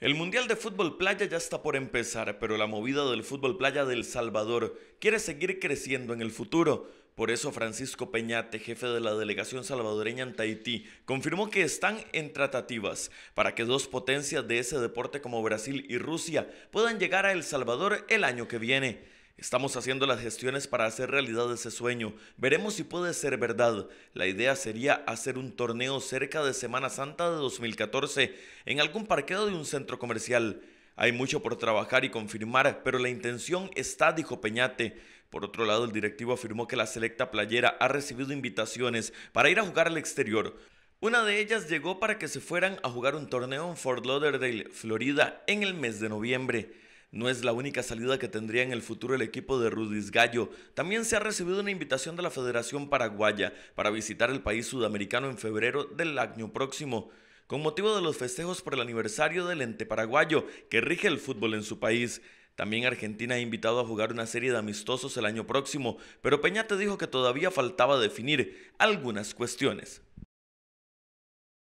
El Mundial de Fútbol Playa ya está por empezar, pero la movida del fútbol playa del Salvador quiere seguir creciendo en el futuro. Por eso Francisco Peñate, jefe de la delegación salvadoreña en Tahití, confirmó que están en tratativas para que dos potencias de ese deporte como Brasil y Rusia puedan llegar a El Salvador el año que viene. Estamos haciendo las gestiones para hacer realidad ese sueño. Veremos si puede ser verdad. La idea sería hacer un torneo cerca de Semana Santa de 2014 en algún parqueo de un centro comercial. Hay mucho por trabajar y confirmar, pero la intención está, dijo Peñate. Por otro lado, el directivo afirmó que la selecta playera ha recibido invitaciones para ir a jugar al exterior. Una de ellas llegó para que se fueran a jugar un torneo en Fort Lauderdale, Florida, en el mes de noviembre. No es la única salida que tendría en el futuro el equipo de Rudis Gallo. También se ha recibido una invitación de la Federación Paraguaya para visitar el país sudamericano en febrero del año próximo con motivo de los festejos por el aniversario del ente paraguayo que rige el fútbol en su país. También Argentina ha invitado a jugar una serie de amistosos el año próximo, pero Peñate dijo que todavía faltaba definir algunas cuestiones.